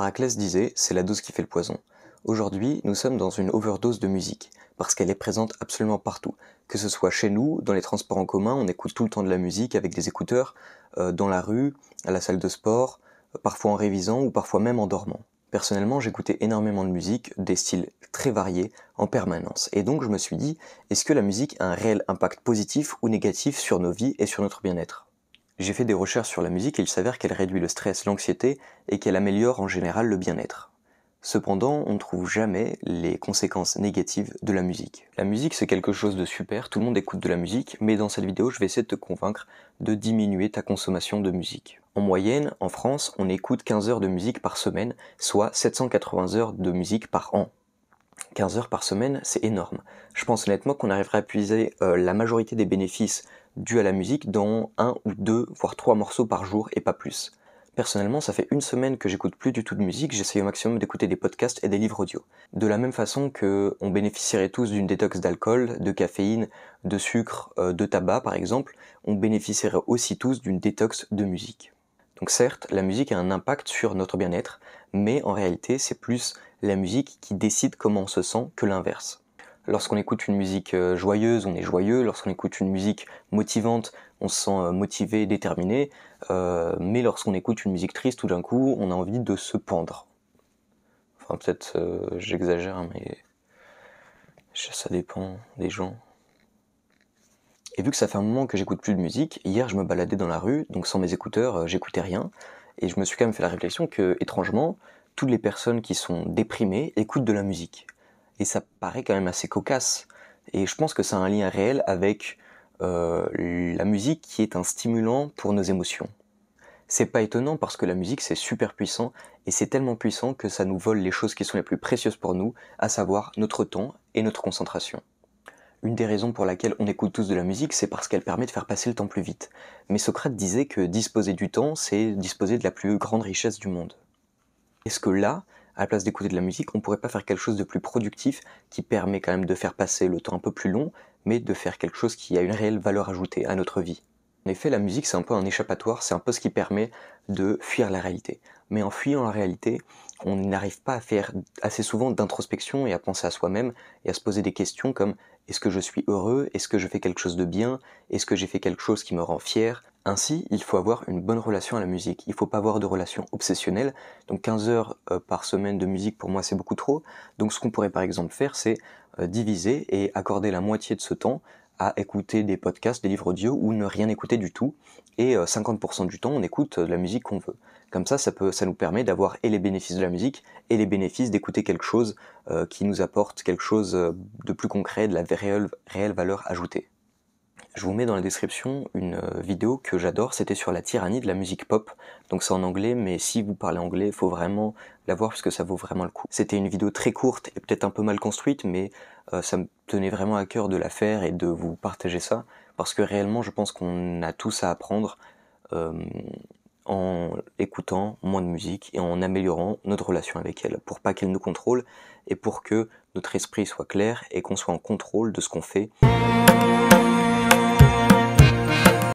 Paraclès disait C'est la dose qui fait le poison. Aujourd'hui, nous sommes dans une overdose de musique, parce qu'elle est présente absolument partout. Que ce soit chez nous, dans les transports en commun, on écoute tout le temps de la musique avec des écouteurs, euh, dans la rue, à la salle de sport, parfois en révisant ou parfois même en dormant. Personnellement, j'écoutais énormément de musique, des styles très variés, en permanence. Et donc je me suis dit, est-ce que la musique a un réel impact positif ou négatif sur nos vies et sur notre bien-être j'ai fait des recherches sur la musique et il s'avère qu'elle réduit le stress, l'anxiété et qu'elle améliore en général le bien-être. Cependant, on ne trouve jamais les conséquences négatives de la musique. La musique, c'est quelque chose de super, tout le monde écoute de la musique, mais dans cette vidéo, je vais essayer de te convaincre de diminuer ta consommation de musique. En moyenne, en France, on écoute 15 heures de musique par semaine, soit 780 heures de musique par an. 15 heures par semaine, c'est énorme. Je pense honnêtement qu'on arriverait à puiser euh, la majorité des bénéfices dû à la musique dans un ou deux, voire trois morceaux par jour et pas plus. Personnellement, ça fait une semaine que j'écoute plus du tout de musique, j'essaye au maximum d'écouter des podcasts et des livres audio. De la même façon que on bénéficierait tous d'une détox d'alcool, de caféine, de sucre, euh, de tabac par exemple, on bénéficierait aussi tous d'une détox de musique. Donc certes, la musique a un impact sur notre bien-être, mais en réalité, c'est plus la musique qui décide comment on se sent que l'inverse. Lorsqu'on écoute une musique euh, joyeuse, on est joyeux. Lorsqu'on écoute une musique motivante, on se sent euh, motivé, déterminé. Euh, mais lorsqu'on écoute une musique triste, tout d'un coup, on a envie de se pendre. Enfin, peut-être j'exagère, mais ça dépend des gens. Et vu que ça fait un moment que j'écoute plus de musique, hier je me baladais dans la rue, donc sans mes écouteurs, j'écoutais rien. Et je me suis quand même fait la réflexion que, étrangement, toutes les personnes qui sont déprimées écoutent de la musique. Et ça paraît quand même assez cocasse. Et je pense que ça a un lien réel avec euh, la musique qui est un stimulant pour nos émotions. C'est pas étonnant parce que la musique c'est super puissant et c'est tellement puissant que ça nous vole les choses qui sont les plus précieuses pour nous, à savoir notre temps et notre concentration. Une des raisons pour laquelle on écoute tous de la musique, c'est parce qu'elle permet de faire passer le temps plus vite. Mais Socrate disait que disposer du temps, c'est disposer de la plus grande richesse du monde. Est-ce que là, à la place d'écouter de la musique, on pourrait pas faire quelque chose de plus productif qui permet quand même de faire passer le temps un peu plus long, mais de faire quelque chose qui a une réelle valeur ajoutée à notre vie. En effet, la musique, c'est un peu un échappatoire, c'est un peu ce qui permet de fuir la réalité. Mais en fuyant la réalité, on n'arrive pas à faire assez souvent d'introspection et à penser à soi-même et à se poser des questions comme est-ce que je suis heureux Est-ce que je fais quelque chose de bien Est-ce que j'ai fait quelque chose qui me rend fier ainsi, il faut avoir une bonne relation à la musique. Il ne faut pas avoir de relation obsessionnelle. Donc 15 heures euh, par semaine de musique, pour moi, c'est beaucoup trop. Donc ce qu'on pourrait par exemple faire, c'est euh, diviser et accorder la moitié de ce temps à écouter des podcasts, des livres audio ou ne rien écouter du tout. Et 50% euh, du temps, on écoute de la musique qu'on veut. Comme ça, ça, peut, ça nous permet d'avoir et les bénéfices de la musique et les bénéfices d'écouter quelque chose qui nous apporte quelque chose de plus concret, de la réelle valeur ajoutée. Je vous mets dans la description une euh, vidéo que j'adore, c'était sur la tyrannie de la musique pop. Donc c'est en anglais, mais si vous parlez anglais, il faut vraiment la voir parce que ça vaut vraiment le coup. C'était une vidéo très courte et peut-être un peu mal construite, mais euh, ça me tenait vraiment à cœur de la faire et de vous partager ça, parce que réellement je pense qu'on a tous à apprendre euh, en écoutant moins de musique et en améliorant notre relation avec elle, pour pas qu'elle nous contrôle et pour que notre esprit soit clair et qu'on soit en contrôle de ce qu'on fait.